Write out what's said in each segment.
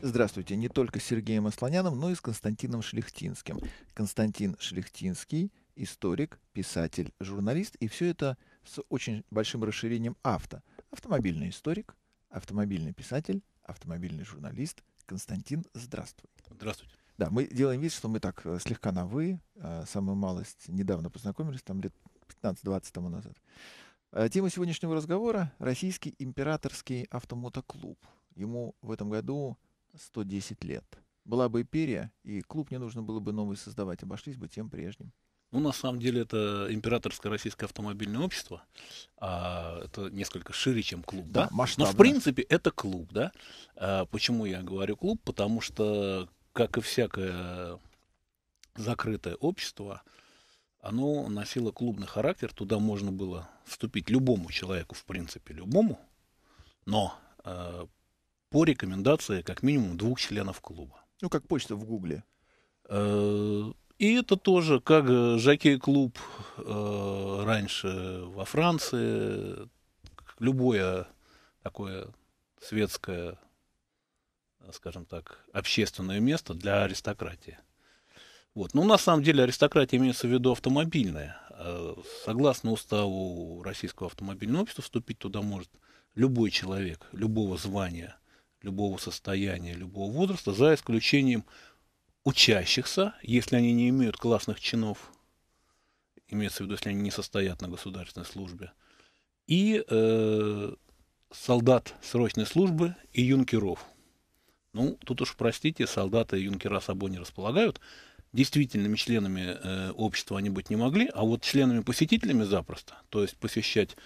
Здравствуйте, не только с Сергеем Асланяном, но и с Константином Шлихтинским. Константин Шлихтинский – историк, писатель, журналист, и все это с очень большим расширением авто. Автомобильный историк, автомобильный писатель, автомобильный журналист. Константин, здравствуй. Здравствуйте. Да, мы делаем вид, что мы так э, слегка на «вы», э, самую малость, недавно познакомились, там лет 15-20 тому назад. Э, тема сегодняшнего разговора – российский императорский автомотоклуб. Ему в этом году 110 лет. Была бы империя, и клуб не нужно было бы новый создавать, обошлись бы тем прежним. Ну, на самом деле, это императорское российское автомобильное общество. А, это несколько шире, чем клуб, да? да? Но, в принципе, это клуб, да? А, почему я говорю клуб? Потому что, как и всякое закрытое общество, оно носило клубный характер. Туда можно было вступить любому человеку, в принципе, любому. Но а, по рекомендации как минимум двух членов клуба. Ну, как почта в Гугле. Э, и это тоже, как э, жакей-клуб э, раньше во Франции, любое такое светское, скажем так, общественное место для аристократии. Вот. Но ну, на самом деле аристократия имеется в виду автомобильная. Согласно уставу Российского автомобильного общества, вступить туда может любой человек, любого звания, любого состояния, любого возраста, за исключением учащихся, если они не имеют классных чинов, имеется в виду, если они не состоят на государственной службе, и э, солдат срочной службы и юнкеров. Ну, тут уж, простите, солдаты и юнкера собой не располагают. Действительными членами э, общества они быть не могли, а вот членами-посетителями запросто, то есть посещать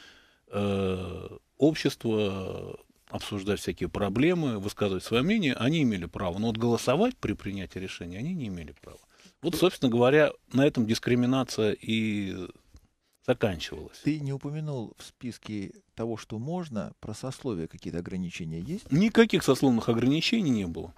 э, общество, обсуждать всякие проблемы, высказывать свое мнение, они имели право. Но вот голосовать при принятии решения они не имели права. Вот, собственно говоря, на этом дискриминация и заканчивалась. Ты не упомянул в списке того, что можно, про сословия какие-то ограничения есть? Никаких сословных ограничений не было.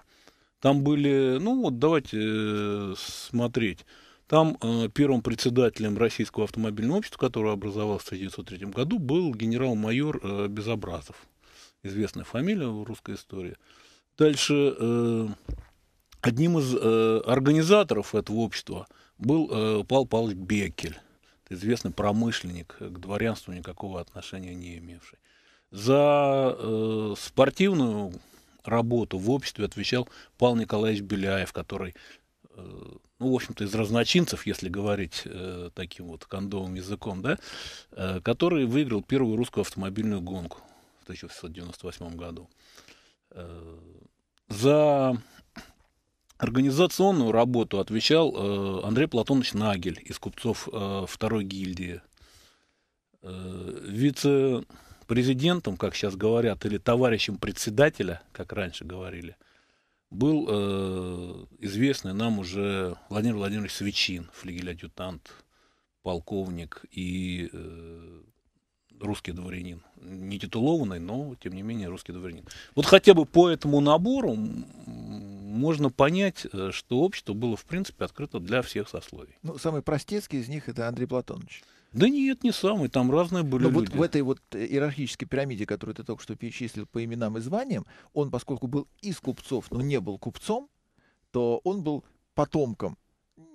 Там были, ну вот давайте э, смотреть. Там э, первым председателем Российского автомобильного общества, которое образовалось в 1903 году, был генерал-майор э, Безобразов известная фамилия в русской истории. Дальше э, одним из э, организаторов этого общества был э, Павел Павлович Бекель, известный промышленник, э, к дворянству никакого отношения не имевший. За э, спортивную работу в обществе отвечал Павел Николаевич Беляев, который, э, ну, в общем-то, из разночинцев, если говорить э, таким вот кондовым языком, да, э, который выиграл первую русскую автомобильную гонку 1698 году. Э, за организационную работу отвечал э, Андрей Платонович Нагель из купцов э, второй гильдии. Вице-президентом, как сейчас говорят, или товарищем председателя, как раньше говорили, был э, известный нам уже Владимир Владимирович Свечин, флигель-адъютант, полковник и русский дворянин. Не титулованный, но, тем не менее, русский дворянин. Вот хотя бы по этому набору можно понять, э, что общество было, в принципе, открыто для всех сословий. Ну, самый простецкий из них — это Андрей Платонович. Да нет, не самый, там разные были Но люди. вот в этой вот э, иерархической пирамиде, которую ты только что перечислил по именам и званиям, он, поскольку был из купцов, но не был купцом, то он был потомком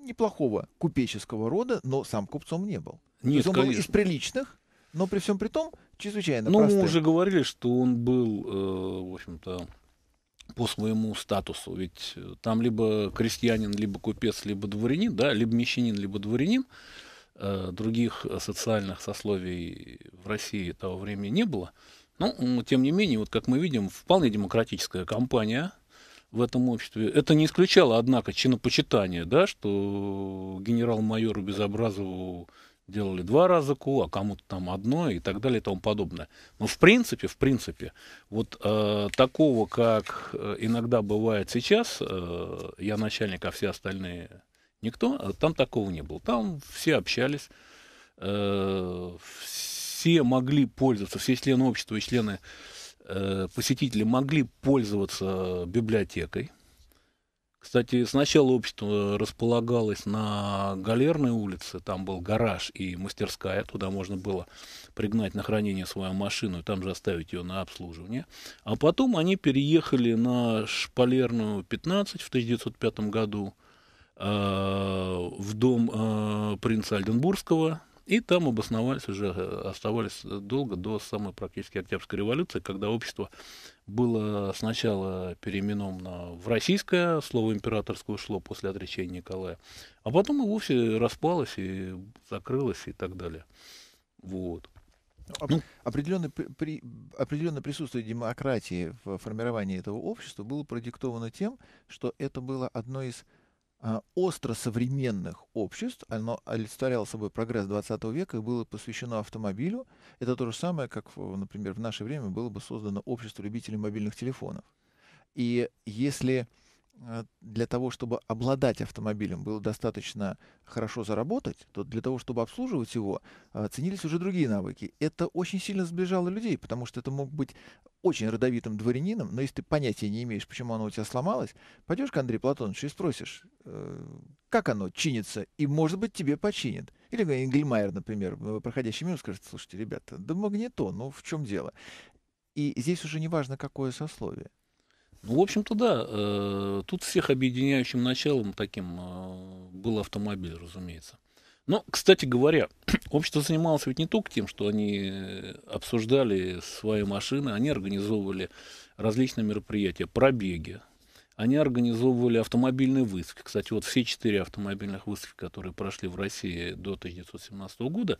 неплохого купеческого рода, но сам купцом не был. Нет, То есть он конечно. был из приличных, но при всем при том чрезвычайно Ну, простым. мы уже говорили, что он был, э, в общем-то, по своему статусу. Ведь э, там либо крестьянин, либо купец, либо дворянин, да, либо мещанин, либо дворянин. Э, других социальных сословий в России того времени не было. Но, тем не менее, вот как мы видим, вполне демократическая компания в этом обществе. Это не исключало, однако, чинопочитание, да, что генерал-майору Безобразову делали два раза КУ, а кому-то там одно и так далее и тому подобное. Но ну, в принципе, в принципе, вот э, такого, как э, иногда бывает сейчас, э, я начальник, а все остальные никто, э, там такого не было. Там все общались, э, все могли пользоваться, все члены общества и члены э, посетители могли пользоваться э, библиотекой, кстати, сначала общество располагалось на Галерной улице, там был гараж и мастерская, туда можно было пригнать на хранение свою машину и там же оставить ее на обслуживание. А потом они переехали на Шпалерную 15 в 1905 году э, в дом э, принца Альденбургского, и там обосновались уже, оставались долго до самой практически Октябрьской революции, когда общество было сначала переименовано в российское, слово императорское ушло после отречения Николая, а потом и вовсе распалось и закрылось и так далее. Вот. Ну, определенно, при, определенное присутствие демократии в формировании этого общества было продиктовано тем, что это было одно из а, остро современных обществ. Оно олицетворяло собой прогресс 20 века и было посвящено автомобилю. Это то же самое, как, например, в наше время было бы создано общество любителей мобильных телефонов. И если Э, для того, чтобы обладать автомобилем, было достаточно хорошо заработать, то для того, чтобы обслуживать его, э, ценились уже другие навыки. Это очень сильно сближало людей, потому что это мог быть очень родовитым дворянином, но если ты понятия не имеешь, почему оно у тебя сломалось, пойдешь к Андрею Платоновичу и спросишь, э, как оно чинится, и, может быть, тебе починят. Или Энгельмайер, например, проходящий мимо, скажет, слушайте, ребята, да магнитон, ну в чем дело? И здесь уже не важно, какое сословие. Ну, в общем-то, да. Э, тут всех объединяющим началом таким э, был автомобиль, разумеется. Но, кстати говоря, общество занималось ведь не только тем, что они э, обсуждали свои машины, они организовывали различные мероприятия, пробеги, они организовывали автомобильные выставки. Кстати, вот все четыре автомобильных выставки, которые прошли в России до 1917 года,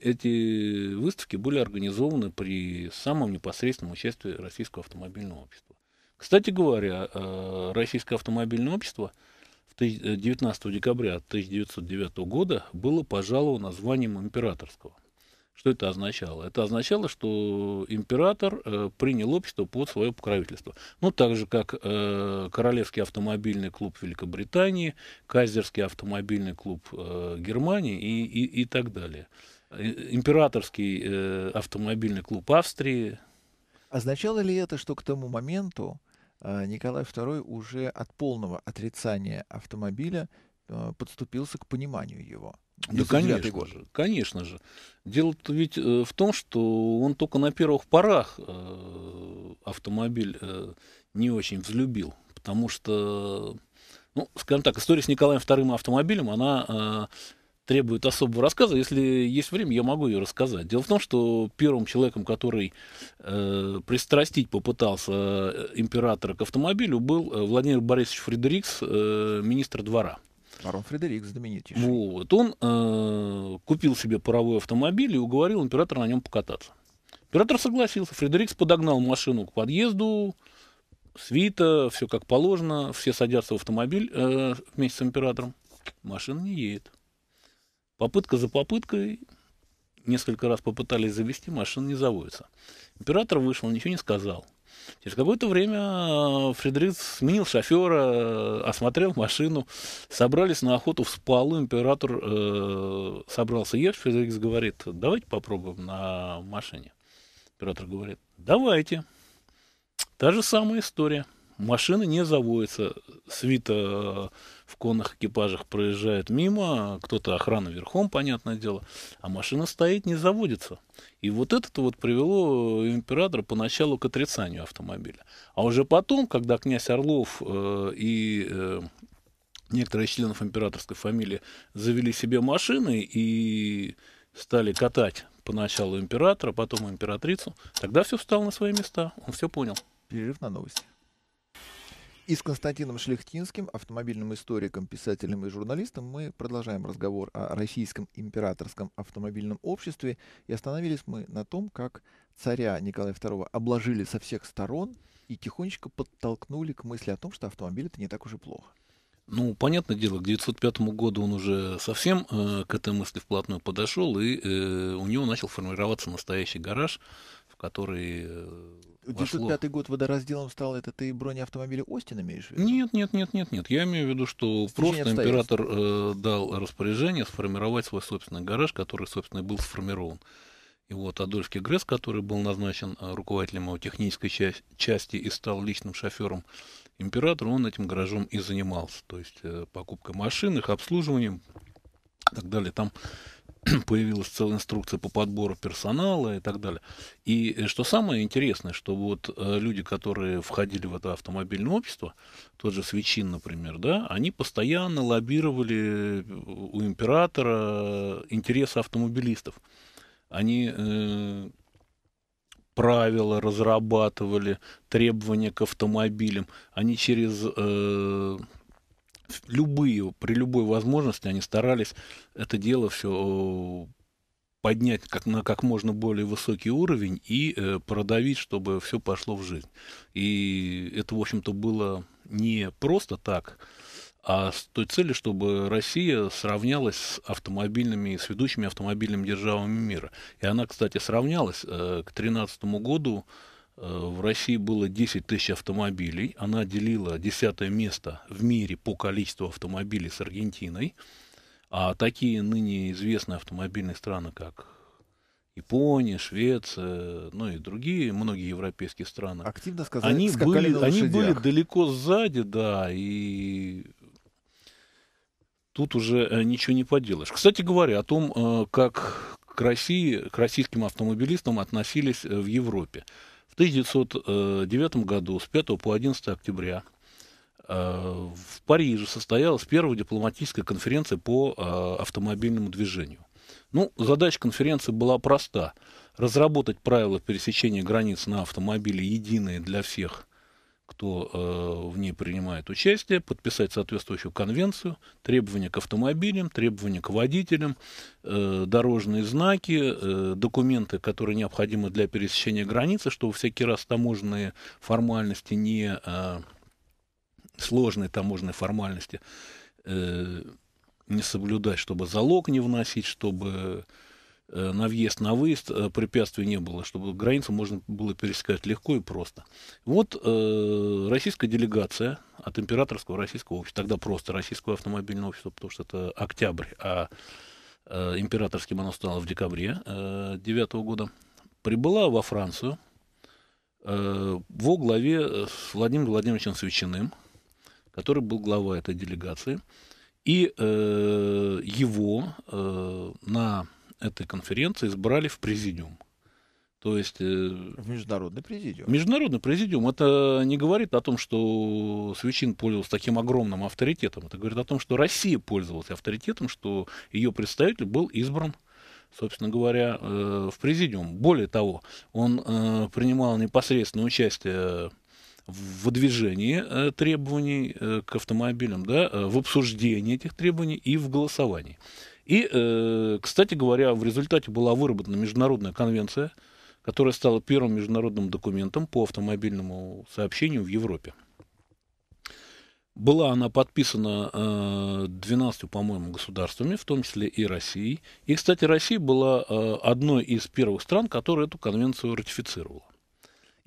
эти выставки были организованы при самом непосредственном участии Российского автомобильного общества. Кстати говоря, э, Российское автомобильное общество 19 э, декабря 1909 года было пожаловано званием императорского. Что это означало? Это означало, что император э, принял общество под свое покровительство. Ну, так же, как э, Королевский автомобильный клуб Великобритании, Кайзерский автомобильный клуб э, Германии и, и, и так далее. Э, императорский э, автомобильный клуб Австрии. Означало ли это, что к тому моменту а, Николай II уже от полного отрицания автомобиля а, подступился к пониманию его. Да, конечно год. же, конечно же. Дело-то ведь э, в том, что он только на первых порах э, автомобиль э, не очень взлюбил, потому что, ну, скажем так, история с Николаем II автомобилем, она требует особого рассказа. Если есть время, я могу ее рассказать. Дело в том, что первым человеком, который э, пристрастить попытался э, императора к автомобилю, был э, Владимир Борисович Фредерикс, э, министр двора. Барон Фредерик знаменитейший. Вот, он э, купил себе паровой автомобиль и уговорил императора на нем покататься. Император согласился, Фредерикс подогнал машину к подъезду, свита, все как положено, все садятся в автомобиль э, вместе с императором. Машина не едет. Попытка за попыткой. Несколько раз попытались завести, машина не заводится. Император вышел, ничего не сказал. Через какое-то время э, Фредерик сменил шофера, э, осмотрел машину, собрались на охоту в спалу, император э, собрался ехать, Фредерик говорит, давайте попробуем на машине. Император говорит, давайте. Та же самая история. Машина не заводится. Свита э, в конных экипажах проезжают мимо, кто-то охрана верхом, понятное дело, а машина стоит, не заводится. И вот это вот привело императора поначалу к отрицанию автомобиля. А уже потом, когда князь Орлов э, и э, некоторые из членов императорской фамилии завели себе машины и стали катать поначалу императора, потом императрицу, тогда все встало на свои места, он все понял. Перерыв на новости. И с Константином Шлихтинским, автомобильным историком, писателем и журналистом, мы продолжаем разговор о российском императорском автомобильном обществе. И остановились мы на том, как царя Николая II обложили со всех сторон и тихонечко подтолкнули к мысли о том, что автомобиль это не так уж и плохо. Ну, понятное дело, к 1905 году он уже совсем э, к этой мысли вплотную подошел, и э, у него начал формироваться настоящий гараж, в который э, 905 год водоразделом стал, это ты бронеавтомобили Остин имеешь в виду? Нет, нет, нет, нет, нет. Я имею в виду, что Стечение просто император э, дал распоряжение сформировать свой собственный гараж, который, собственно, был сформирован. И вот Адольф Гресс, который был назначен э, руководителем его технической ча- части и стал личным шофером императора, он этим гаражом и занимался. То есть э, покупкой машин, их обслуживанием и так далее. Там появилась целая инструкция по подбору персонала и так далее. И э, что самое интересное, что вот э, люди, которые входили в это автомобильное общество, тот же Свечин, например, да, они постоянно лоббировали э, у императора интересы автомобилистов. Они э, правила разрабатывали, требования к автомобилям. Они через э, любые, при любой возможности они старались это дело все э, поднять как, на как можно более высокий уровень и э, продавить, чтобы все пошло в жизнь. И это, в общем-то, было не просто так, а с той целью, чтобы Россия сравнялась с автомобильными, с ведущими автомобильными державами мира. И она, кстати, сравнялась э, к 2013 году Э, в России было 10 тысяч автомобилей. Она делила десятое место в мире по количеству автомобилей с Аргентиной. А такие ныне известные автомобильные страны, как Япония, Швеция, ну и другие, многие европейские страны. Активно сказали, они были, они были далеко сзади, да, и тут уже э, ничего не поделаешь. Кстати говоря, о том, э, как к России, к российским автомобилистам относились в Европе. 1909 э, году с 5 по 11 октября э, в Париже состоялась первая дипломатическая конференция по э, автомобильному движению. Ну, задача конференции была проста. Разработать правила пересечения границ на автомобиле единые для всех кто э, в ней принимает участие, подписать соответствующую конвенцию, требования к автомобилям, требования к водителям, э, дорожные знаки, э, документы, которые необходимы для пересечения границы, чтобы всякий раз таможенные формальности не э, сложные таможенные формальности э, не соблюдать, чтобы залог не вносить, чтобы Э, на въезд, на выезд э, препятствий не было, чтобы границу можно было пересекать легко и просто. Вот э, российская делегация от императорского российского общества, тогда просто российского автомобильного общества, потому что это октябрь, а э, императорским оно стало в декабре 2009 э, года, прибыла во Францию э, во главе с Владимиром Владимировичем Свечиным, который был глава этой делегации, и э, его э, на этой конференции избрали в президиум. То есть... Э, в международный президиум. Международный президиум. Это не говорит о том, что Свечин пользовался таким огромным авторитетом. Это говорит о том, что Россия пользовалась авторитетом, что ее представитель был избран собственно говоря, э, в президиум. Более того, он э, принимал непосредственное участие в выдвижении требований к автомобилям, да, в обсуждении этих требований и в голосовании. И, э, кстати говоря, в результате была выработана международная конвенция, которая стала первым международным документом по автомобильному сообщению в Европе. Была она подписана 12, э, по-моему, государствами, в том числе и Россией. И, кстати, Россия была э, одной из первых стран, которая эту конвенцию ратифицировала.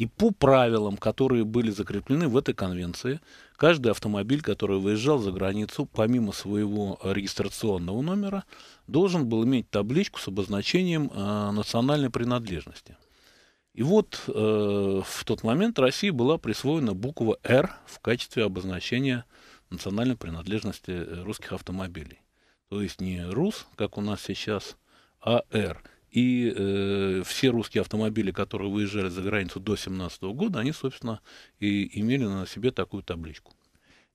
И по правилам, которые были закреплены в этой конвенции, каждый автомобиль, который выезжал за границу, помимо своего регистрационного номера, должен был иметь табличку с обозначением э, национальной принадлежности. И вот э, в тот момент России была присвоена буква «Р» в качестве обозначения национальной принадлежности э, русских автомобилей. То есть не «Рус», как у нас сейчас, а «Р». И э, все русские автомобили, которые выезжали за границу до 2017 года, они, собственно, и имели на себе такую табличку.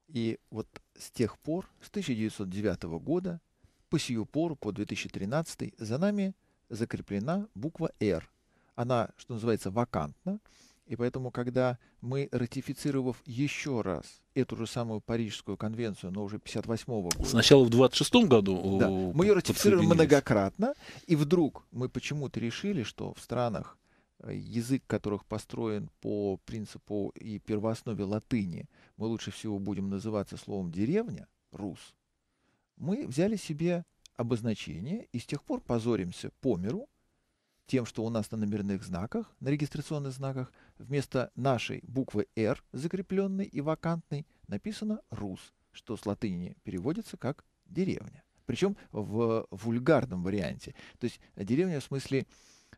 И вот с тех пор, с 1909 года, по сию пору, по 2013, за нами закреплена буква «Р». Она, что называется, вакантна. И поэтому, когда мы, ратифицировав еще раз эту же самую Парижскую конвенцию, но уже 58 -го года... Сначала в 26 году... Э, да, мы ее ратифицировали многократно, и вдруг мы почему-то решили, что в странах, э, язык которых построен по принципу и первооснове латыни, мы лучше всего будем называться словом «деревня», «рус», мы взяли себе обозначение и с тех пор позоримся по миру, тем, что у нас на номерных знаках, на регистрационных знаках, вместо нашей буквы «Р», закрепленной и вакантной, написано «Рус», что с латыни переводится как «деревня». Причем в вульгарном варианте. То есть деревня в смысле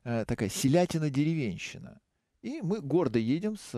э, такая селятина-деревенщина. И мы гордо едем с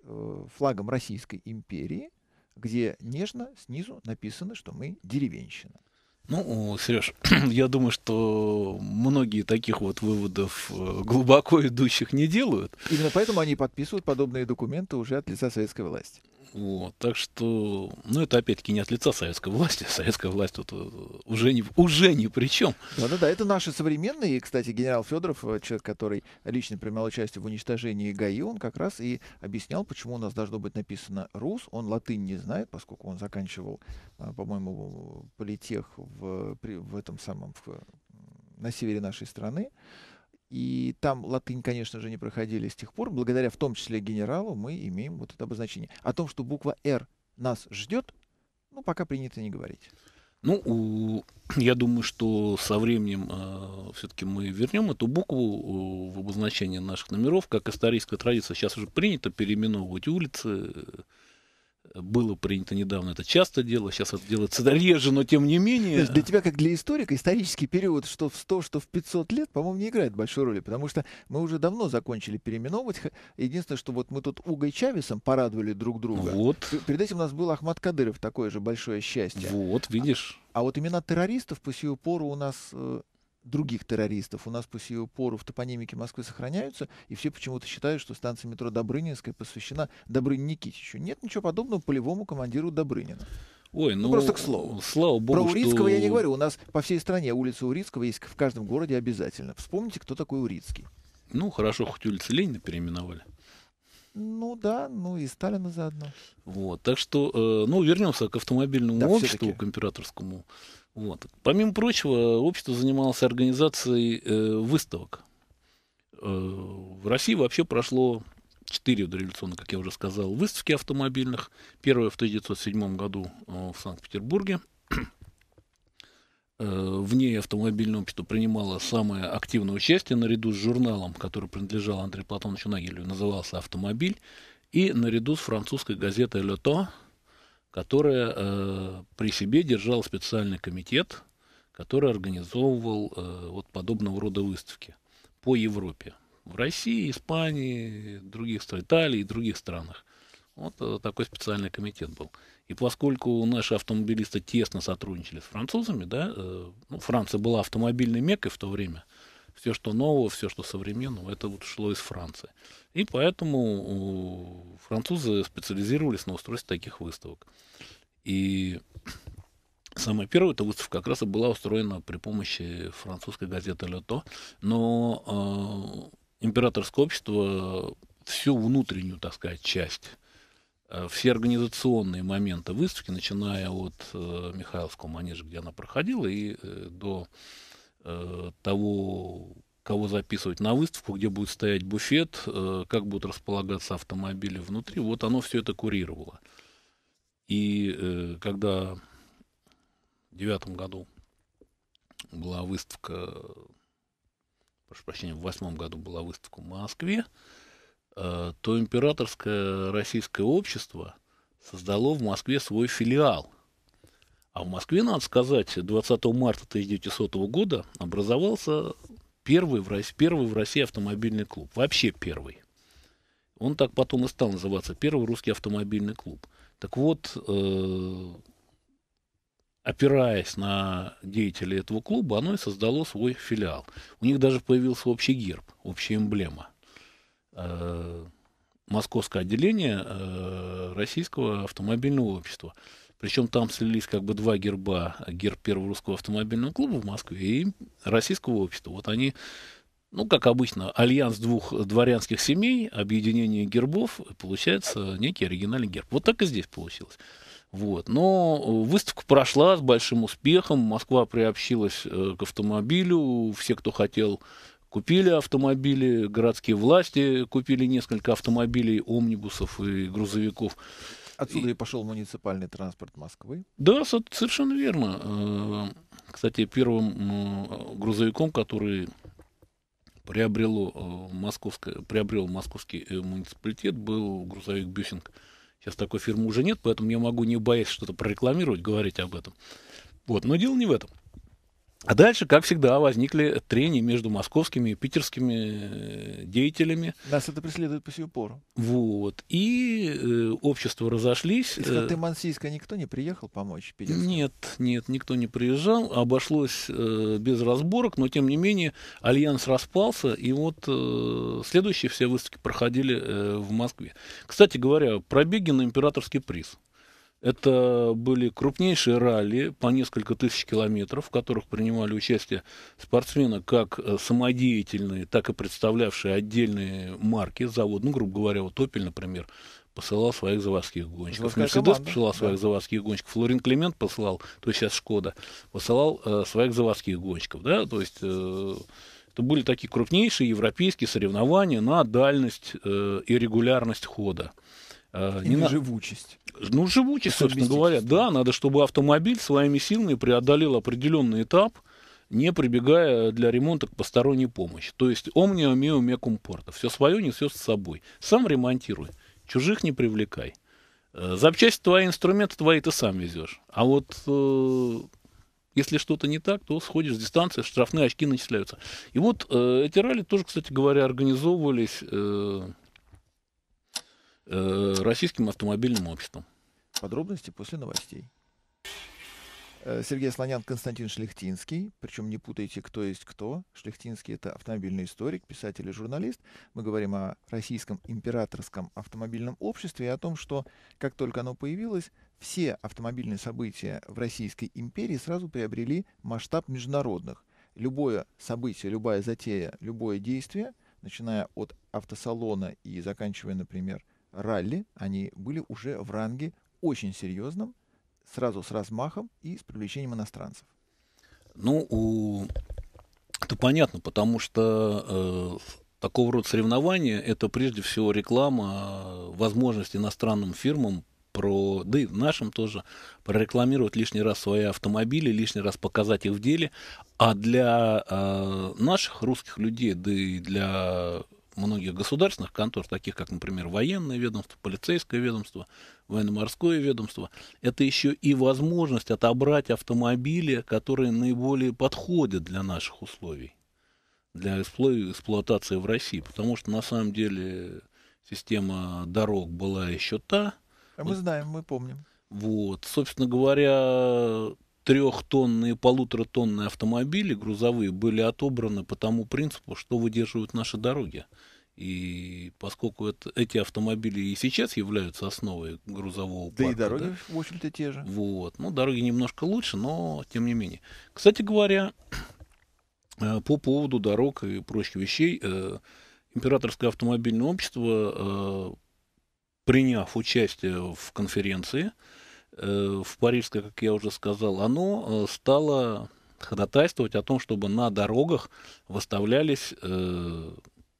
э, флагом Российской империи, где нежно снизу написано, что мы деревенщина. Ну, Сереж, я думаю, что многие таких вот выводов э, глубоко идущих не делают. Именно поэтому они подписывают подобные документы уже от лица советской власти. Вот, так что, ну, это опять-таки не от лица советской власти. Советская власть тут э, уже не, уже не при чем. Да-да-да, это наши современные. И, кстати, генерал Федоров, э, человек, который лично принимал участие в уничтожении ГАИ, он как раз и объяснял, почему у нас должно быть написано «рус». Он латынь не знает, поскольку он заканчивал, э, по-моему, политех в, в этом самом, в, на севере нашей страны. И там латынь, конечно же, не проходили с тех пор. Благодаря в том числе генералу мы имеем вот это обозначение. О том, что буква «Р» нас ждет, ну, пока принято не говорить. Ну, я думаю, что со временем э, все-таки мы вернем эту букву э, в обозначение наших номеров, как историческая традиция. Сейчас уже принято переименовывать улицы, было принято недавно, это часто дело, сейчас это делается реже, но тем не менее. для тебя, как для историка, исторический период, что в 100, что в 500 лет, по-моему, не играет большой роли, потому что мы уже давно закончили переименовывать. Единственное, что вот мы тут Угой Чавесом порадовали друг друга. Вот. Перед этим у нас был Ахмад Кадыров, такое же большое счастье. Вот, видишь. А, а вот имена террористов по сию пору у нас э, других террористов. У нас по сию пору в топонимике Москвы сохраняются, и все почему-то считают, что станция метро Добрынинская посвящена Добрыне Никитичу. Нет ничего подобного полевому командиру Добрынина. Ой, ну, ну просто к слову. Слава богу, Про Урицкого что... я не говорю. У нас по всей стране улица Урицкого есть в каждом городе обязательно. Вспомните, кто такой Урицкий. Ну, хорошо, хоть улицы Ленина переименовали. Ну да, ну и Сталина заодно. Вот, так что, э, ну, вернемся к автомобильному да, обществу, к императорскому. Вот. Помимо прочего, общество занималось организацией э, выставок. Э, в России вообще прошло четыре дореволюционных, как я уже сказал, выставки автомобильных. Первая в 1907 году э, в Санкт-Петербурге. Э, в ней автомобильное общество принимало самое активное участие наряду с журналом, который принадлежал Андрею Платоновичу Нагелю, назывался «Автомобиль», и наряду с французской газетой «Лето», которое э, при себе держал специальный комитет, который организовывал э, вот подобного рода выставки по Европе. В России, Испании, других странах, Италии и других странах. Вот э, такой специальный комитет был. И поскольку наши автомобилисты тесно сотрудничали с французами, да, э, ну, Франция была автомобильной меккой в то время – все, что нового, все, что современного, это вот шло из Франции. И поэтому французы специализировались на устройстве таких выставок. И Самая первая эта выставка как раз и была устроена при помощи французской газеты «Лето», но э, императорское общество всю внутреннюю, так сказать, часть, а, все организационные моменты выставки, начиная от э, Михайловского манежа, где она проходила, и э, до Э, того, кого записывать на выставку, где будет стоять буфет, э, как будут располагаться автомобили внутри, вот оно все это курировало. И э, когда в девятом году была выставка, прошу прощения, в восьмом году была выставка в Москве, то императорское российское общество создало в Москве свой филиал – а в Москве, надо сказать, 20 марта 1900 года образовался первый в, России, первый в России автомобильный клуб. Вообще первый. Он так потом и стал называться первый русский автомобильный клуб. Так вот, э, опираясь на деятелей этого клуба, оно и создало свой филиал. У них даже появился общий герб, общая эмблема. Э, московское отделение э, Российского автомобильного общества. Причем там слились как бы два герба. Герб Первого русского автомобильного клуба в Москве и Российского общества. Вот они ну, как обычно, альянс двух дворянских семей, объединение гербов, получается некий оригинальный герб. Вот так и здесь получилось. Вот. Но выставка прошла с большим успехом, Москва приобщилась э, к автомобилю, все, кто хотел, купили автомобили, городские власти купили несколько автомобилей, омнибусов и грузовиков. Отсюда и, и пошел муниципальный транспорт Москвы. Да, совершенно верно. Э, кстати, первым э, грузовиком, который приобрело э, приобрел московский муниципалитет, был грузовик Бюсинг. Сейчас такой фирмы уже нет, поэтому я могу, не боясь что-то прорекламировать, говорить об этом. Вот. Но дело не в этом. А дальше, как всегда, возникли трения между московскими и питерскими э, деятелями. Нас это преследует по сию пору. Вот. И э, общества разошлись. Из Ханты-Мансийска э, никто не приехал помочь питерским? Нет, нет, никто не приезжал. Обошлось э, без разборок, но, тем не менее, альянс распался, и вот э, следующие все выставки проходили э, в Москве. Кстати говоря, пробеги на императорский приз – это были крупнейшие ралли по несколько тысяч километров, в которых принимали участие спортсмены как э, самодеятельные, так и представлявшие отдельные марки завод. Ну, грубо говоря, вот «Опель», например, посылал своих заводских гонщиков. Мерседес посылал да. своих заводских гонщиков. Флорин Климент посылал, то есть сейчас Шкода, посылал э, своих заводских гонщиков. Да? То есть э, это были такие крупнейшие европейские соревнования на дальность э, и регулярность хода. А, И не на живучесть. Ну, живучесть, собственно говоря. Да, надо, чтобы автомобиль своими силами преодолел определенный этап, не прибегая для ремонта к посторонней помощи. То есть омнио мио ме компорта. Все свое несешь с собой. Сам ремонтируй. Чужих не привлекай. Э, запчасти твои, инструменты твои ты сам везешь. А вот э, если что-то не так, то сходишь с дистанции, штрафные очки начисляются. И вот э, эти ралли тоже, кстати говоря, организовывались э, Э, российским автомобильным обществом. Подробности после новостей. Э, Сергей Слонян, Константин Шлихтинский. Причем не путайте, кто есть кто. Шлихтинский – это автомобильный историк, писатель и журналист. Мы говорим о российском императорском автомобильном обществе и о том, что как только оно появилось, все автомобильные события в Российской империи сразу приобрели масштаб международных. Любое событие, любая затея, любое действие, начиная от автосалона и заканчивая, например, ралли, они были уже в ранге очень серьезном, сразу с размахом и с привлечением иностранцев. Ну, у... это понятно, потому что э, такого рода соревнования это прежде всего реклама э, возможности иностранным фирмам про, да и нашим тоже, прорекламировать лишний раз свои автомобили, лишний раз показать их в деле. А для э, наших русских людей, да и для многих государственных контор, таких как, например, военное ведомство, полицейское ведомство, военно-морское ведомство, это еще и возможность отобрать автомобили, которые наиболее подходят для наших условий, для эксплуатации в России. Потому что на самом деле система дорог была еще та. А мы знаем, мы помним. Вот, собственно говоря, трехтонные, полуторатонные автомобили грузовые были отобраны по тому принципу, что выдерживают наши дороги. И поскольку это, эти автомобили и сейчас являются основой грузового да парка. Да и дороги, да? в общем-то, те же. Вот. Ну, дороги немножко лучше, но тем не менее. Кстати говоря, э, по поводу дорог и прочих вещей, э, Императорское автомобильное общество, э, приняв участие в конференции, э, Э, в Парижское, как я уже сказал, оно э, стало ходатайствовать о том, чтобы на дорогах выставлялись э,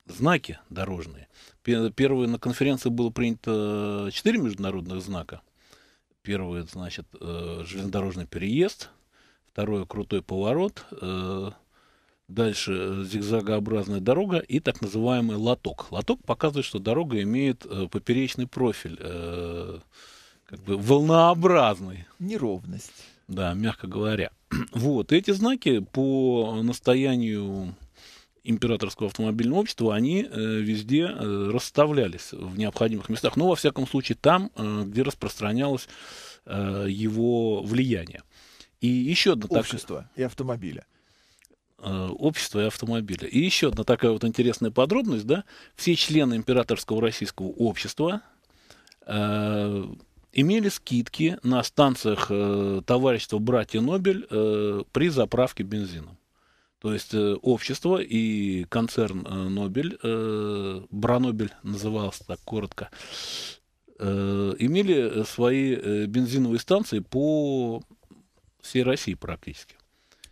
знаки дорожные. Первые на конференции было принято четыре международных знака. Первый, значит, железнодорожный переезд, второе крутой поворот, дальше зигзагообразная дорога и так называемый лоток. Лоток показывает, что дорога имеет поперечный профиль как бы волнообразной. Неровность. Да, мягко говоря. Вот, эти знаки по настоянию императорского автомобильного общества, они э, везде э, расставлялись в необходимых местах, но, ну, во всяком случае, там, э, где распространялось э, его влияние. И еще одна Общество так... и автомобиля. Э, общество и автомобиля. И еще одна такая вот интересная подробность, да, все члены императорского российского общества э, имели скидки на станциях э, товарищества «Братья Нобель» э, при заправке бензином. То есть э, общество и концерн э, Нобель, э, Бранобель назывался так коротко, э, имели свои э, бензиновые станции по всей России практически.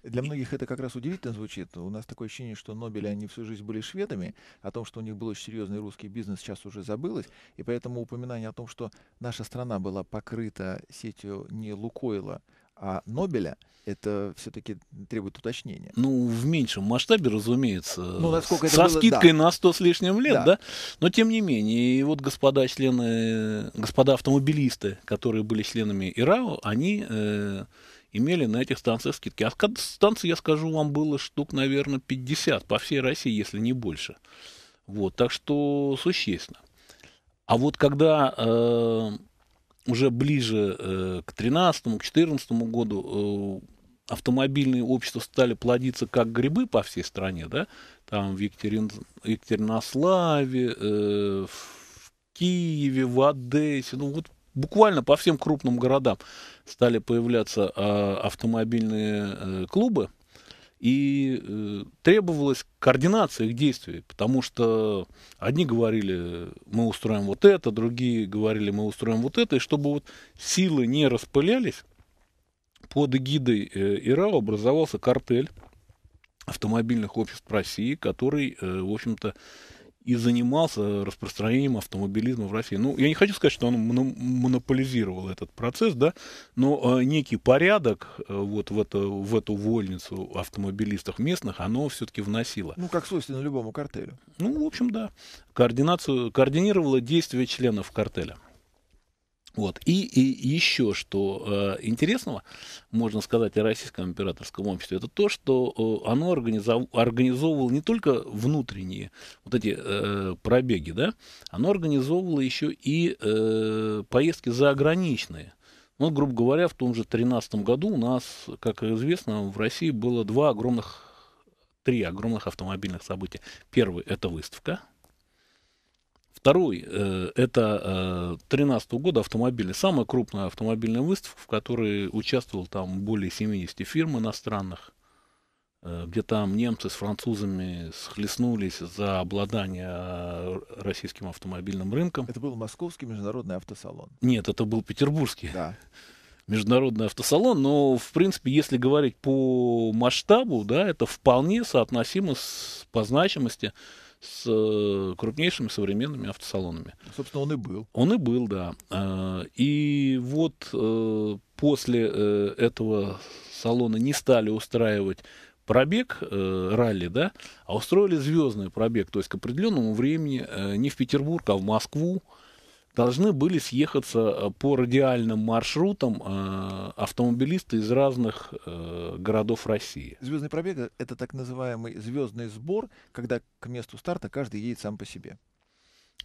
Для многих это как раз удивительно звучит. У нас такое ощущение, что Нобели, они всю жизнь были шведами. О том, что у них был очень серьезный русский бизнес, сейчас уже забылось. И поэтому упоминание о том, что наша страна была покрыта сетью не Лукойла, а Нобеля, это все-таки требует уточнения. Ну, в меньшем масштабе, разумеется. Ну, насколько это со было, скидкой да. на сто с лишним лет, да. да. Но тем не менее, и вот господа члены, господа автомобилисты, которые были членами ИРАО, они э, имели на этих станциях скидки. А станций, я скажу вам, было штук, наверное, 50 по всей России, если не больше. Вот, так что существенно. А вот когда э, уже ближе э, к 2013-2014 году э, автомобильные общества стали плодиться как грибы по всей стране, да, там в Екатерин... Екатеринославе, э, в Киеве, в Одессе, ну вот буквально по всем крупным городам стали появляться а, автомобильные э, клубы, и э, требовалась координация их действий, потому что одни говорили, мы устроим вот это, другие говорили, мы устроим вот это, и чтобы вот силы не распылялись, под эгидой э, ИРАО образовался картель автомобильных обществ России, который, в общем-то, и занимался распространением автомобилизма в России. Ну, я не хочу сказать, что он монополизировал этот процесс, да, но э, некий порядок э, вот в, это, в эту вольницу автомобилистов местных, оно все-таки вносило. Ну, как, собственно, любому картелю. Ну, в общем, да. Координацию, координировало действия членов картеля. Вот. И, и еще что э, интересного можно сказать о Российском императорском обществе, это то, что э, оно организов... организовывало не только внутренние вот эти э, пробеги, да, оно организовывало еще и э, поездки заграничные. Ну, вот, грубо говоря, в том же 2013 году у нас, как известно, в России было два огромных, три огромных автомобильных события. Первый – это выставка Второй, э, это 2013 э, -го года автомобильный самая крупная автомобильная выставка, в которой участвовал там более 70 фирм иностранных, э, где там немцы с французами схлестнулись за обладание э, российским автомобильным рынком. Это был Московский международный автосалон? Нет, это был Петербургский. Да международный автосалон, но, в принципе, если говорить по масштабу, да, это вполне соотносимо с, по значимости с э, крупнейшими современными автосалонами. Собственно, он и был. Он и был, да. А, и вот э, после э, этого салона не стали устраивать пробег э, ралли, да, а устроили звездный пробег, то есть к определенному времени э, не в Петербург, а в Москву, должны были съехаться э, по радиальным маршрутам э, автомобилисты из разных э, городов России. Звездный пробег — это так называемый звездный сбор, когда к месту старта каждый едет сам по себе.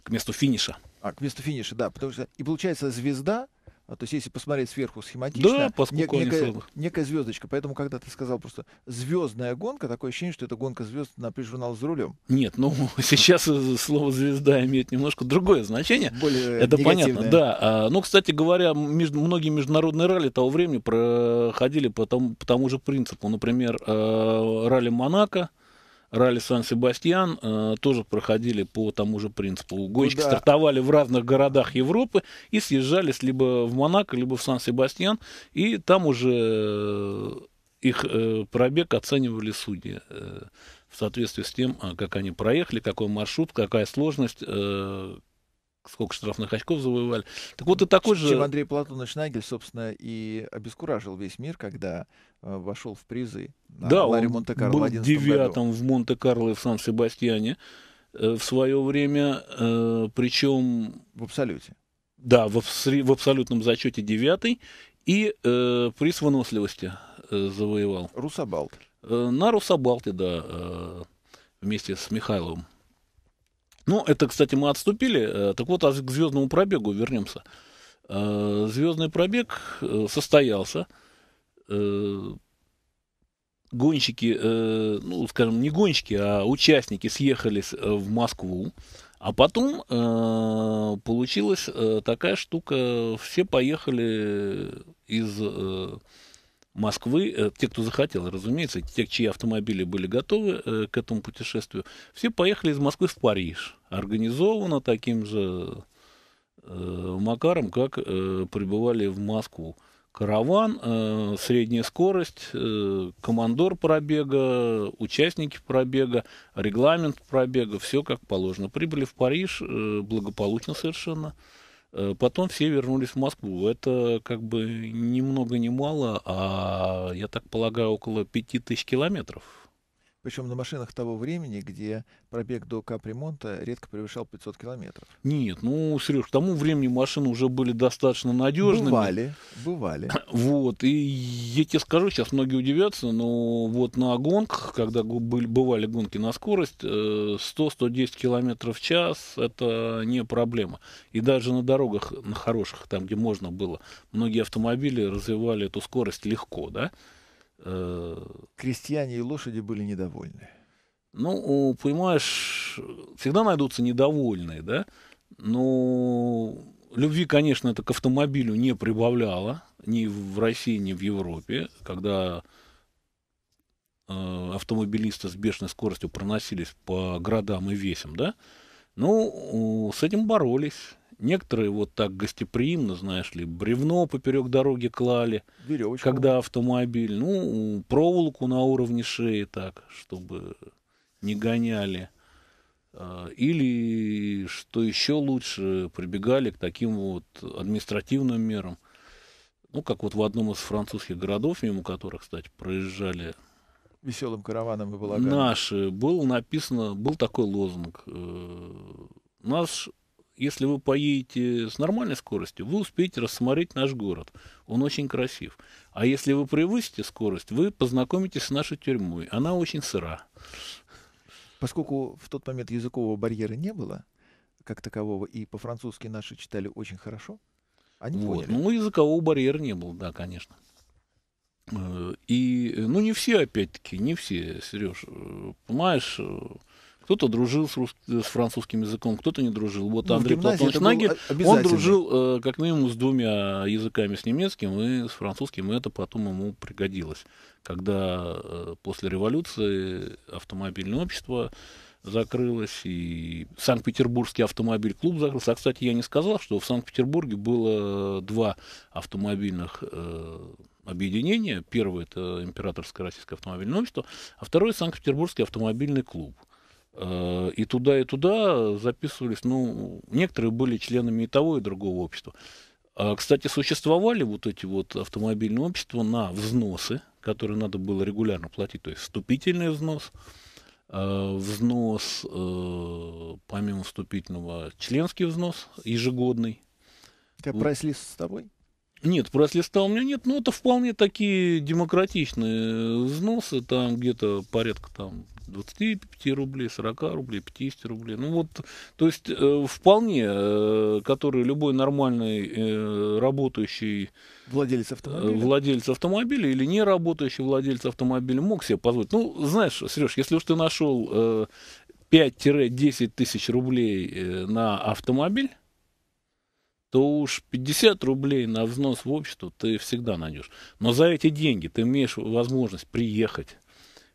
К месту финиша. А, к месту финиша, да. Потому что и получается звезда а, то есть, если посмотреть сверху схематично, да, нек- некая, некая звездочка. Поэтому, когда ты сказал просто звездная гонка, такое ощущение, что это гонка звезд на журнал за рулем. Нет, ну сейчас э, слово звезда имеет немножко другое значение. Более это негативное. понятно, да. А, ну, кстати говоря, между, многие международные ралли того времени проходили по тому, по тому же принципу. Например, э, ралли Монако ралли Сан-Себастьян э, тоже проходили по тому же принципу. Гонщики Куда? Ну стартовали в разных городах Европы и съезжались либо в Монако, либо в Сан-Себастьян, и там уже э, их э, пробег оценивали судьи э, в соответствии с тем, э, как они проехали, какой маршрут, какая сложность, сколько штрафных очков завоевали. Так вот и такой Чем же... Чем Андрей Платонович Нагель, собственно, и обескуражил весь мир, когда э, вошел в призы на да, Ларе Монте-Карло был девятым году. в Монте-Карло и в Сан-Себастьяне э, в свое время, э, причем... В абсолюте. Да, в, в абсолютном зачете девятый и э, приз выносливости э, завоевал. Русабалт. Э, на Русабалте, да, э, вместе с Михайловым. Ну, это, кстати, мы отступили. Э, так вот, а к звездному пробегу вернемся. Э, звездный пробег э, состоялся. Гонщики, ну, скажем, не гонщики, а участники съехались в Москву. А потом получилась такая штука, все поехали из Москвы, э, те, кто захотел, разумеется, те, чьи автомобили были готовы э, к этому путешествию, все поехали из Москвы в Париж. Организовано таким же э, макаром, как прибывали в Москву. Караван, средняя скорость, командор пробега, участники пробега, регламент пробега, все как положено. Прибыли в Париж благополучно совершенно. Э, потом все вернулись в Москву. Это как бы ни много ни мало, а, я так полагаю, около пяти тысяч километров причем на машинах того времени, где пробег до капремонта редко превышал 500 километров. Нет, ну, Сереж, к тому времени машины уже были достаточно надежными. Бывали, бывали. Вот, и я тебе скажу, сейчас многие удивятся, но вот на гонках, когда были, бывали гонки на скорость, 100-110 э, километров в час – это не проблема. И даже на дорогах, на хороших, там, где можно было, многие автомобили развивали эту скорость легко, да, Э, Крестьяне и лошади были недовольны. Ну, понимаешь, всегда найдутся недовольные, да? Но ну, любви, конечно, это к автомобилю не прибавляло ни в России, ни в Европе, когда э, автомобилисты с бешеной скоростью проносились по городам и весям, да? Ну, с этим боролись. Некоторые вот так гостеприимно, знаешь ли, бревно поперек дороги клали, Веревочку. когда автомобиль, ну, проволоку на уровне шеи так, чтобы не гоняли. А, или, что еще лучше, прибегали к таким вот административным мерам. Ну, как вот в одном из французских городов, мимо которых, кстати, проезжали веселым караваном и балаганом. Наши. Был написано, был такой лозунг. Э, Наш если вы поедете с нормальной скоростью, вы успеете рассмотреть наш город. Он очень красив. А если вы превысите скорость, вы познакомитесь с нашей тюрьмой. Она очень сыра. Поскольку в тот момент языкового барьера не было, как такового, и по-французски наши читали очень хорошо, они вот. поняли. Ну, языкового барьера не было, да, конечно. Э, и, ну, не все, опять-таки, не все, Сереж. Э, понимаешь, э, кто-то дружил с, рус... Э, с французским языком, кто-то не дружил. Вот ну, Андрей Платонович Нагель, он дружил э, как минимум с двумя языками, с немецким и с французским, и это потом ему пригодилось, когда э, после революции автомобильное общество закрылось, и Санкт-Петербургский автомобиль-клуб закрылся. А, кстати, я не сказал, что в Санкт-Петербурге было два автомобильных э, объединения. Первое – это Императорское российское автомобильное общество, а второе – Санкт-Петербургский автомобильный клуб – Э, и туда, и туда записывались, ну, некоторые были членами и того, и другого общества. А, кстати, существовали вот эти вот автомобильные общества на взносы, которые надо было регулярно платить, то есть вступительный взнос, э, взнос, э, помимо вступительного, членский взнос ежегодный. У тебя прайс-лист с тобой? Нет, прайс у меня нет, но это вполне такие демократичные э, взносы, там где-то порядка там 25 рублей, 40 рублей, 50 рублей. Ну вот, то есть э, вполне, э, который любой нормальный э, работающий владелец автомобиля. Э, владелец автомобиля или не работающий владелец автомобиля мог себе позволить. Ну, знаешь, Сереж, если уж ты нашел э, 5-10 тысяч рублей э, на автомобиль, то уж 50 рублей на взнос в общество ты всегда найдешь. Но за эти деньги ты имеешь возможность приехать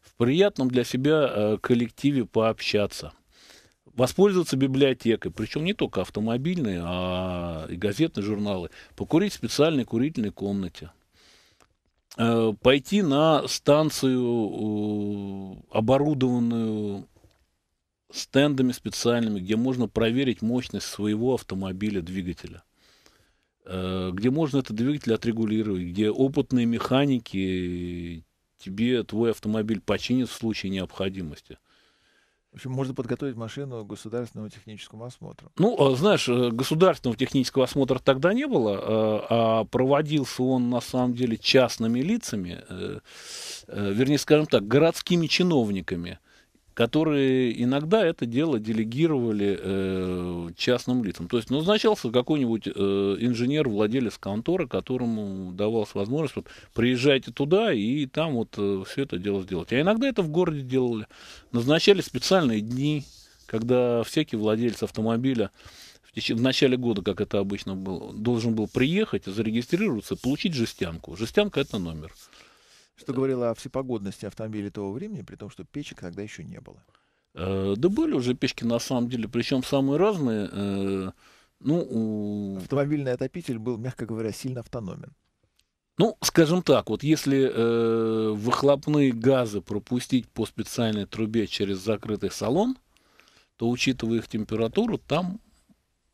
в приятном для себя э, коллективе пообщаться, воспользоваться библиотекой, причем не только автомобильные, а и газетные журналы, покурить в специальной курительной комнате, э, пойти на станцию, э, оборудованную стендами специальными, где можно проверить мощность своего автомобиля, двигателя э, где можно этот двигатель отрегулировать, где опытные механики тебе твой автомобиль починят в случае необходимости. В общем, можно подготовить машину к государственному техническому осмотру. Ну, а, знаешь, э, государственного технического осмотра тогда не было, э, а проводился он на самом деле частными лицами, вернее, скажем так, городскими чиновниками, которые иногда это дело делегировали э, частным лицам. То есть назначался какой-нибудь э, инженер, владелец конторы, которому давалась возможность вот, приезжайте туда и там вот э, все это дело сделать. А иногда это в городе делали. Назначали специальные дни, когда всякий владелец автомобиля в начале года, как это обычно было, должен был приехать, зарегистрироваться, получить жестянку. Жестянка это номер. Что говорило о всепогодности автомобилей того времени, при том, что печек тогда еще не было. Э, да были уже печки на самом деле, причем самые разные. Э, ну, у... Автомобильный отопитель был, мягко говоря, сильно автономен. Ну, скажем так, вот если э, выхлопные газы пропустить по специальной трубе через закрытый салон, то учитывая их температуру, там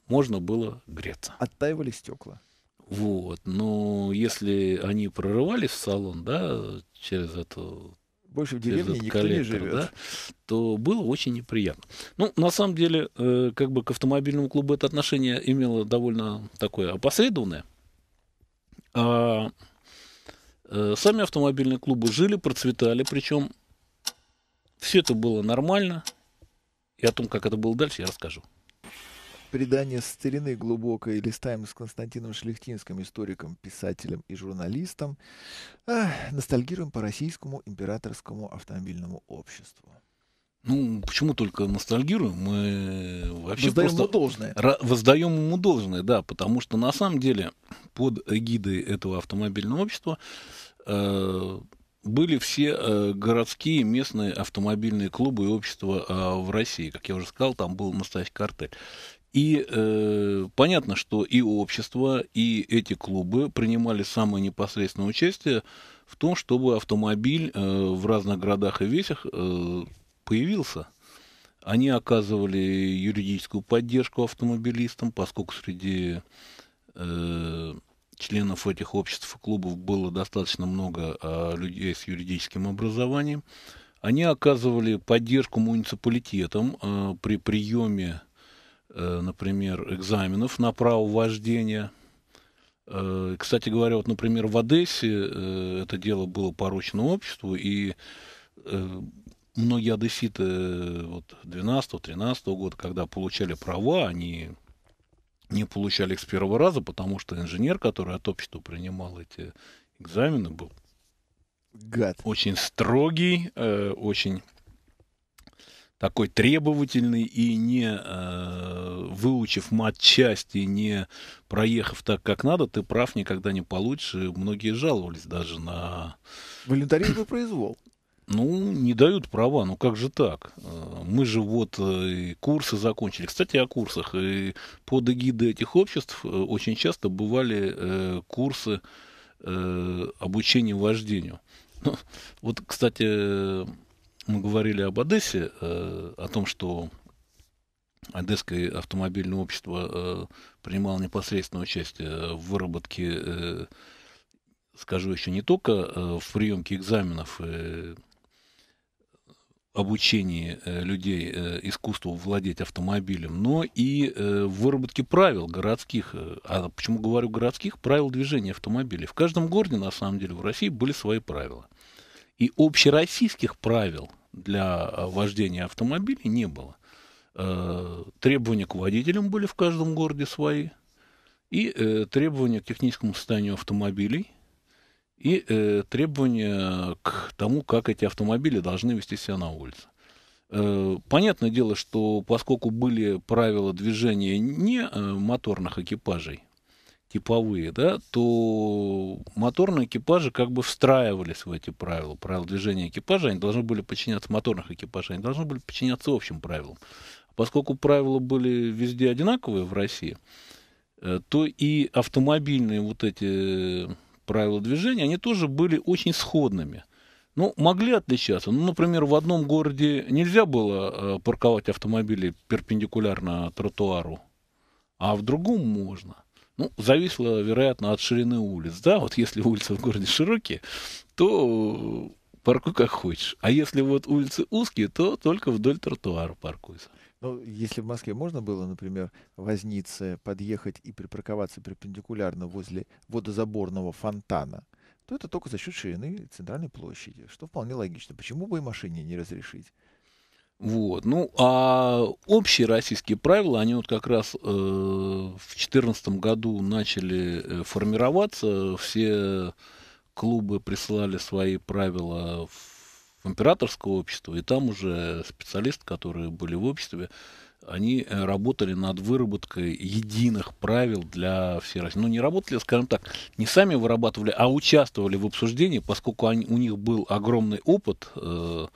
можно было греться. Оттаивали стекла. Вот. Но если они прорывались в салон, да, через эту больше в деревне этот коллектор, не живет. Да, то было очень неприятно. Ну, на самом деле, э, как бы к автомобильному клубу это отношение имело довольно такое опосредованное. А э, сами автомобильные клубы жили, процветали, причем все это было нормально. И о том, как это было дальше, я расскажу предание старины глубокое листаем с Константином Шлихтинским, историком, писателем и журналистом, а, ностальгируем по российскому императорскому автомобильному обществу. Ну, почему только ностальгируем? Мы э, вообще воздаем просто ему должное. воздаем ему должное, да, потому что на самом деле под эгидой этого автомобильного общества э, были все э, городские местные автомобильные клубы и общества э, в России. Как я уже сказал, там был настоящий картель. И э, понятно, что и общество, и эти клубы принимали самое непосредственное участие в том, чтобы автомобиль э, в разных городах и весях э, появился. Они оказывали юридическую поддержку автомобилистам, поскольку среди э, членов этих обществ и клубов было достаточно много э, людей с юридическим образованием. Они оказывали поддержку муниципалитетам э, при приеме Э, например, экзаменов на право вождения. Э, кстати говоря, вот, например, в Одессе э, это дело было поручено обществу, и многие одесситы вот, 12-13 года, когда получали права, они не получали их с первого раза, потому что инженер, который от общества принимал эти экзамены, был Гад. очень строгий, очень такой требовательный и не э, выучив матчасти, не проехав так, как надо, ты прав никогда не получишь. И многие жаловались даже на... Волюнтаризм и произвол. Ну, не дают права, ну как же так? Э, мы же вот э, курсы закончили. Кстати, о курсах. И под эгидой этих обществ э, очень часто бывали курсы обучения вождению. Вот, кстати, мы говорили об Одессе, э, о том, что Одесское автомобильное общество э, принимало непосредственное участие в выработке, э, скажу еще не только в приемке экзаменов, э, обучении людей искусству владеть автомобилем, но и в выработке правил городских, а почему говорю городских, правил движения автомобилей. В каждом городе, на самом деле, в России были свои правила. И общероссийских правил – для э, вождения автомобилей не было. Э, требования к водителям были в каждом городе свои, и э, требования к техническому состоянию автомобилей, и требования к тому, как эти автомобили должны вести себя на улице. Понятное дело, что поскольку были правила движения не моторных экипажей, типовые, да, то моторные экипажи как бы встраивались в эти правила. Правила движения экипажа, они должны были подчиняться, моторных экипажей, они должны были подчиняться общим правилам. Поскольку правила были везде одинаковые в России, э, то и автомобильные вот эти правила движения, они тоже были очень сходными. Ну, могли отличаться. Ну, например, в одном городе нельзя было э, парковать автомобили перпендикулярно тротуару, а в другом можно – ну, зависло, вероятно, от ширины улиц. Да, вот если улицы в городе широкие, то паркуй как хочешь. А если вот улицы узкие, то только вдоль тротуара паркуйся. Ну, если в Москве можно было, например, возниться, подъехать и припарковаться перпендикулярно возле водозаборного фонтана, то это только за счет ширины центральной площади, что вполне логично. Почему бы и машине не разрешить? Вот. Ну, а общие российские правила, они вот как раз э, в 2014 году начали э, формироваться. Все клубы присылали свои правила в императорское общество, и там уже специалисты, которые были в обществе, они э, работали над выработкой единых правил для всей России. Ну, не работали, скажем так, не сами вырабатывали, а участвовали в обсуждении, поскольку они, у них был огромный опыт э,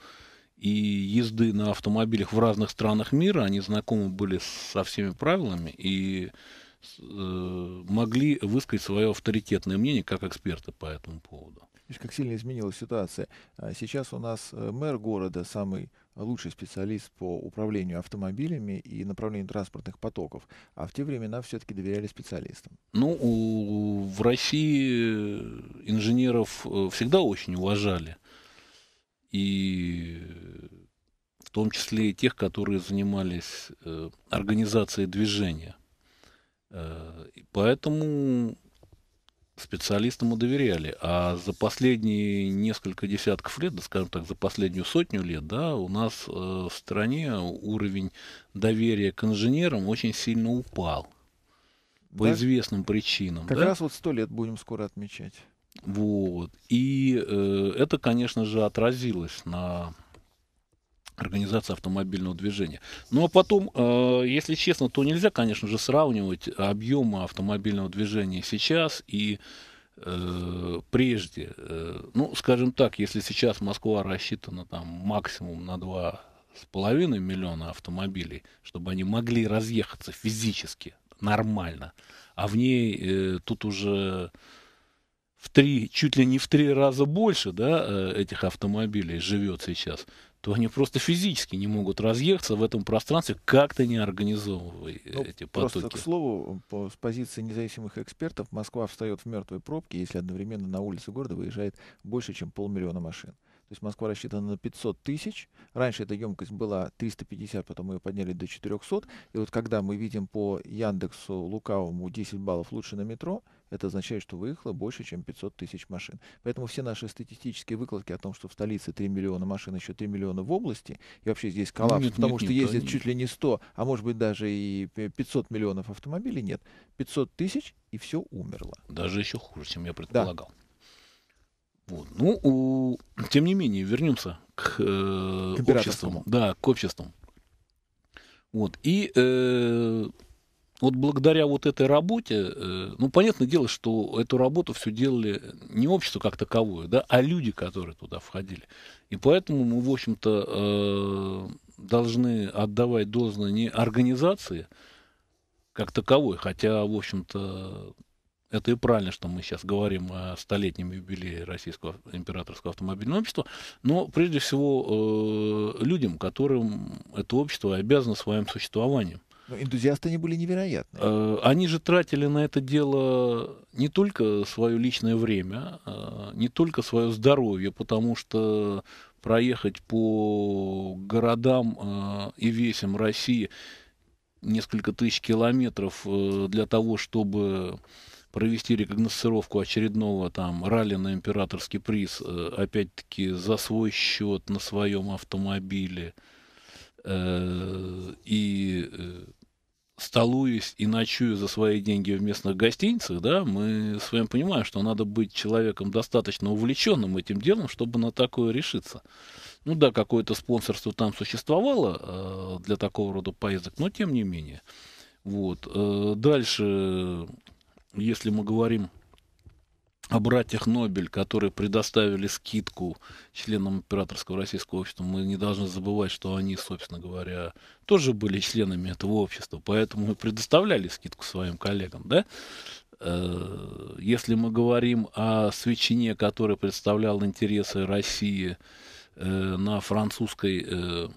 и езды на автомобилях в разных странах мира, они знакомы были со всеми правилами и э, могли высказать свое авторитетное мнение как эксперты по этому поводу. Видишь, как сильно изменилась ситуация. А сейчас у нас э, мэр города самый лучший специалист по управлению автомобилями и направлению транспортных потоков, а в те времена все-таки доверяли специалистам. Ну, у, в России э, инженеров всегда очень уважали и в том числе и тех, которые занимались э, организацией движения. Э, и поэтому специалистам мы доверяли. А за последние несколько десятков лет, да, скажем так, за последнюю сотню лет, да, у нас э, в стране уровень доверия к инженерам очень сильно упал. По известным причинам. Как да? раз вот сто лет будем скоро отмечать. Вот. И э, это, конечно же, отразилось на организации автомобильного движения. Ну а потом, э, если честно, то нельзя, конечно же, сравнивать объемы автомобильного движения сейчас и э, прежде. Э, ну, скажем так, если сейчас Москва рассчитана там максимум на 2,5 миллиона автомобилей, чтобы они могли разъехаться физически нормально, а в ней э, тут уже в три, чуть ли не в три раза больше да, э, этих автомобилей живет сейчас, то они просто физически не могут разъехаться в этом пространстве, как-то не организовывая ну, эти потоки. Просто, к слову, по, с позиции независимых экспертов, Москва встает в мертвой пробке, если одновременно на улицы города выезжает больше, чем полмиллиона машин. То есть Москва рассчитана на 500 тысяч. Раньше эта емкость была 350, потом мы ее подняли до 400. И вот когда мы видим по Яндексу Лукавому 10 баллов лучше на метро, это означает, что выехало больше, чем 500 тысяч машин. Поэтому все наши статистические выкладки о том, что в столице 3 миллиона машин, еще 3 миллиона в области, и вообще здесь коллапс, ну, нет, потому нет, что нет, ездит конечно. чуть ли не 100, а может быть даже и 500 миллионов автомобилей, нет. 500 тысяч, и все умерло. Даже еще хуже, чем я предполагал. Да. Вот. Ну, у... тем не менее, вернемся к, э, к обществу. Да, к обществу. Вот. И э, вот благодаря вот этой работе, э, ну, понятное дело, что эту работу все делали не общество как таковое, да, а люди, которые туда входили. И поэтому мы, в общем-то, э, должны отдавать должное не организации как таковой, хотя, в общем-то, это и правильно, что мы сейчас говорим о столетнем юбилее Российского императорского автомобильного общества, но прежде всего э, людям, которым это общество обязано своим существованием. Но энтузиасты они были невероятные. Э, они же тратили на это дело не только свое личное время, а не только свое здоровье, потому что проехать по городам э, и весям России несколько тысяч километров э, для того, чтобы провести рекогносцировку очередного там ралли на императорский приз, опять-таки за свой счет на своем автомобиле столуюсь и ночую за свои деньги в местных гостиницах, да, мы с вами понимаем, что надо быть человеком достаточно увлеченным этим делом, чтобы на такое решиться. Ну да, какое-то спонсорство там существовало э, для такого рода поездок, но тем не менее. Вот. Э, дальше, если мы говорим о братьях Нобель, которые предоставили скидку членам императорского российского общества, мы не должны забывать, что они, собственно говоря, тоже были членами этого общества, поэтому мы предоставляли скидку своим коллегам, да? Э, если мы говорим о свечине, который представлял интересы России э, на французской э,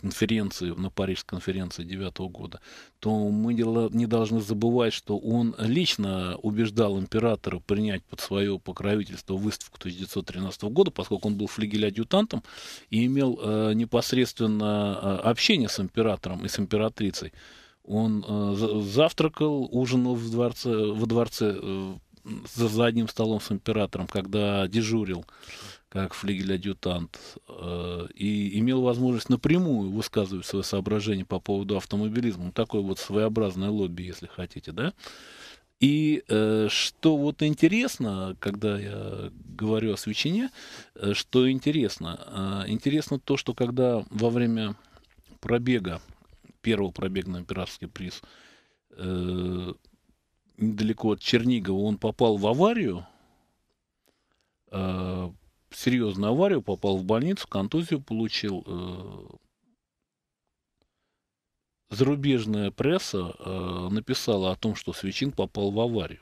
конференции, на Парижской конференции 2009 года, то мы не должны забывать, что он лично убеждал императора принять под свое покровительство выставку 1913 года, поскольку он был флигель-адъютантом и имел э, непосредственно э, общение с императором и с императрицей. Он э, завтракал, ужинал в дворце, во дворце э, за задним столом с императором, когда дежурил. Э, как флигель-адъютант, э, и имел возможность напрямую высказывать свои соображения по поводу автомобилизма. Ну, такое вот своеобразное лобби, если хотите, да? И э, что вот интересно, когда я говорю о свечине, э, что интересно? интересно то, что когда во время пробега, первого пробега на пиратский приз, недалеко от Чернигова, он попал в аварию, серьезную аварию, попал в больницу, контузию получил. Э. зарубежная пресса э, написала о том, что Свечин попал в аварию.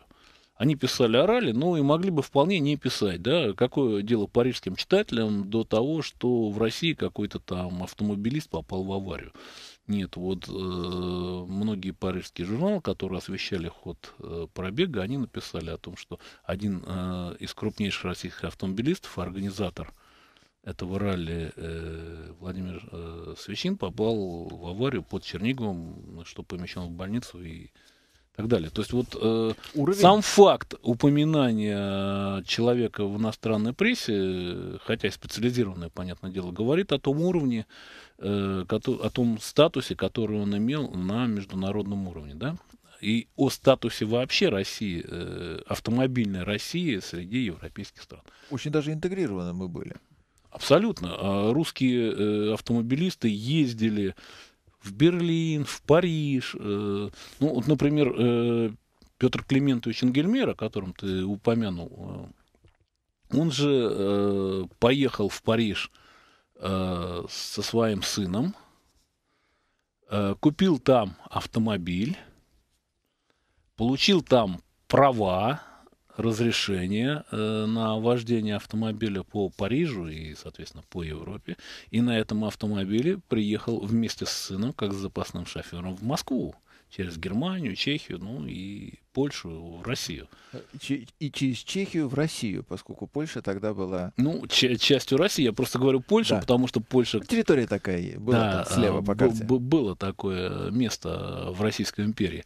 Они писали, орали, но ну и могли бы вполне не писать, да, какое дело парижским читателям до того, что в России какой-то там автомобилист попал в аварию. Нет, вот э, многие парижские журналы, которые освещали ход э, пробега, они написали о том, что один э, из крупнейших российских автомобилистов, организатор этого ралли э, Владимир э, Свечин попал в аварию под Черниговым, что помещен в больницу и так далее. То есть вот э, сам факт упоминания человека в иностранной прессе, хотя и специализированной, понятное дело, говорит о том уровне, э, о том статусе, который он имел на международном уровне, да? И о статусе вообще России, э, автомобильной России среди европейских стран. Очень даже интегрированы мы были. Абсолютно. А русские э, автомобилисты ездили в Берлин, в Париж. Э, ну, вот, например, э, Петр Климентович Энгельмер, о котором ты упомянул, э, он же поехал в Париж со своим сыном, купил там автомобиль, получил там права, разрешение э, на вождение автомобиля по Парижу и, соответственно, по Европе. И на этом автомобиле приехал вместе с сыном, как с запасным шофером, в Москву через Германию, Чехию, ну и Польшу, в Россию. Э, и через Чехию в Россию, поскольку Польша тогда была... Ну, ч- частью России, я просто говорю Польша, да. потому что Польша... Ну, территория такая, была да, там, слева а, по карте. Б- было такое место в Российской империи.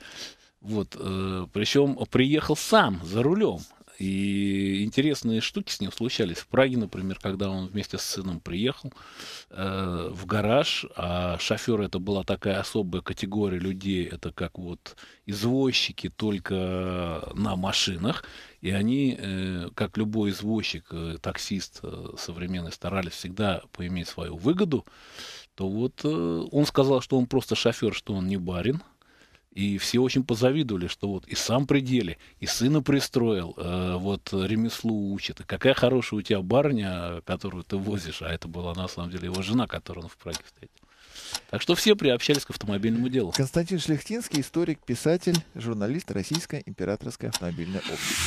Вот, э, причем приехал сам за рулем. И интересные штуки с ним случались. В Праге, например, когда он вместе с сыном приехал э, в гараж, а шофер это была такая особая категория людей, это как вот извозчики только на машинах. И они, э, как любой извозчик, э, таксист э, современный, старались всегда поиметь свою выгоду. То вот э, он сказал, что он просто шофер, что он не барин. И все очень позавидовали, что вот и сам пределе, и сына пристроил, э, вот ремеслу учит. И какая хорошая у тебя барня, которую ты возишь, а это была на самом деле его жена, которую он в Праге встретил. Так что все приобщались к автомобильному делу. Константин Шлехтинский, историк, писатель, журналист Российской императорской автомобильной области.